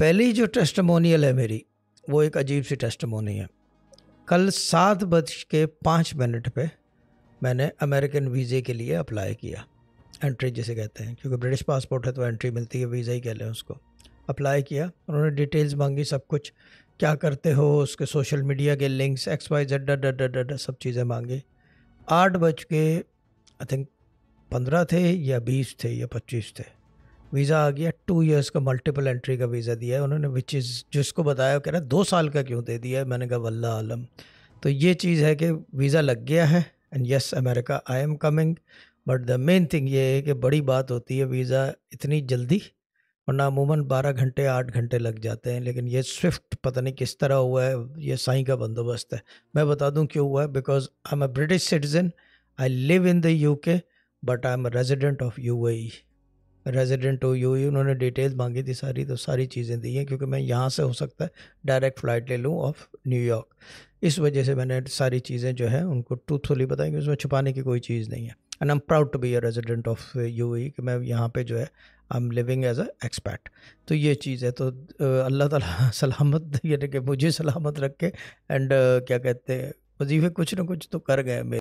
पहली जो टेस्टमोनियल है मेरी वो एक अजीब सी टेस्टमोनी है कल सात बज के पाँच मिनट पे मैंने अमेरिकन वीज़े के लिए अप्लाई किया एंट्री जिसे कहते हैं क्योंकि ब्रिटिश पासपोर्ट है तो एंट्री मिलती है वीज़ा ही कह लें उसको अप्लाई किया उन्होंने डिटेल्स मांगी सब कुछ क्या करते हो उसके सोशल मीडिया के लिंक्स एक्स वाई जेड डा डा डा सब चीज़ें मांगी आठ बज के आई थिंक पंद्रह थे या बीस थे या पच्चीस थे वीज़ा आ गया टू इयर्स का मल्टीपल एंट्री का वीज़ा दिया है उन्होंने विच इज़ जिसको बताया कह रहा दो साल का क्यों दे दिया है मैंने कहा वल्ला आलम तो ये चीज़ है कि वीज़ा लग गया है and yes America I am coming but the main thing ये है कि बड़ी बात होती है वीज़ा इतनी जल्दी वरना अमूमन बारह घंटे आठ घंटे लग जाते हैं लेकिन ये स्विफ्ट पता नहीं किस तरह हुआ है ये साई का बंदोबस्त है मैं बता दूँ क्यों हुआ है because I am a British citizen I live in the U K but I am a resident of U A resident हो यू उन्होंने डिटेल्स मांगी थी सारी तो सारी चीज़ें दी हैं क्योंकि मैं यहाँ से हो सकता है डायरेक्ट फ़्लाइट ले लूँ ऑफ न्यूयॉर्क इस वजह से मैंने सारी चीज़ें जो है उनको ट्रूथफुली बताई कि उसमें छुपाने की कोई चीज़ नहीं है and I am proud to be a resident of U कि मैं यहाँ पे जो है I am living as a expat तो ये चीज़ है तो अल्लाह ताला सलामत यानी कि मुझे सलामत रख के एंड क्या कहते हैं वजीफे कुछ ना कुछ तो कर गए मेरे